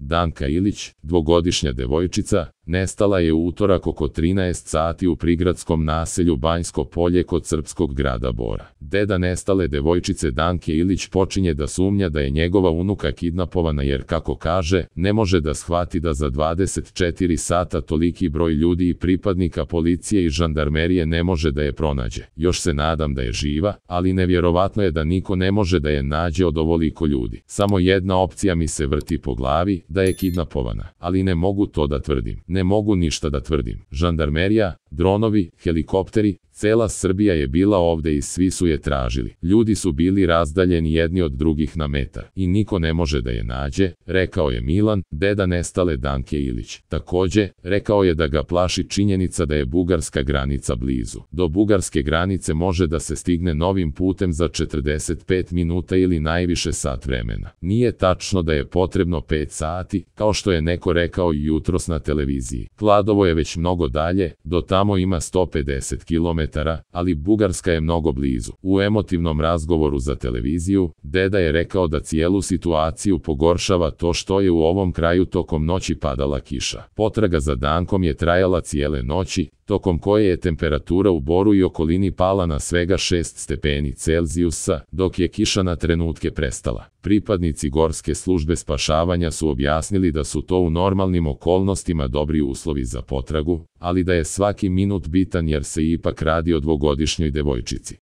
Danka Ilić, dvogodišnja devojčica, Nestala je utorak oko 13 sati u prigradskom naselju Banjsko polje kod srpskog grada Bora. Deda nestale devojčice Danke Ilić počinje da sumnja da je njegova unuka kidnapovana jer kako kaže, ne može da shvati da za 24 sata toliki broj ljudi i pripadnika policije i žandarmerije ne može da je pronađe. Još se nadam da je živa, ali nevjerovatno je da niko ne može da je nađe od ovoliko ljudi. Samo jedna opcija mi se vrti po glavi, da je kidnapovana, ali ne mogu to da tvrdim Ne mogu ništa da tvrdim. Žandarmerija, dronovi, helikopteri, cela Srbija je bila ovde i svi su je tražili. Ljudi su bili razdaljeni jedni od drugih na metar i niko ne može da je nađe, rekao je Milan, deda nestale Danke Ilić. Takođe, rekao je da ga plaši činjenica da je bugarska granica blizu. Do bugarske granice može da se stigne novim putem za 45 minuta ili najviše sat vremena. Nije tačno da je potrebno 5 sati, kao što je neko rekao jutros na televiziji. Kladovo je već mnogo dalje, do tamo samo ima 150 km, ali Bugarska je mnogo blizu. U emotivnom razgovoru za televiziju, deda je rekao da cijelu situaciju pogoršava to što je u ovom kraju tokom noći padala kiša. Potraga za Dankom je trajala cijele noći, tokom koje je temperatura u Boru i okolini pala na svega 6 stepeni Celzijusa, dok je kiša na trenutke prestala. Pripadnici Gorske službe spašavanja su objasnili da su to u normalnim okolnostima dobri uslovi za potragu, ali da je svaki minut bitan jer se ipak radi o dvogodišnjoj devojčici.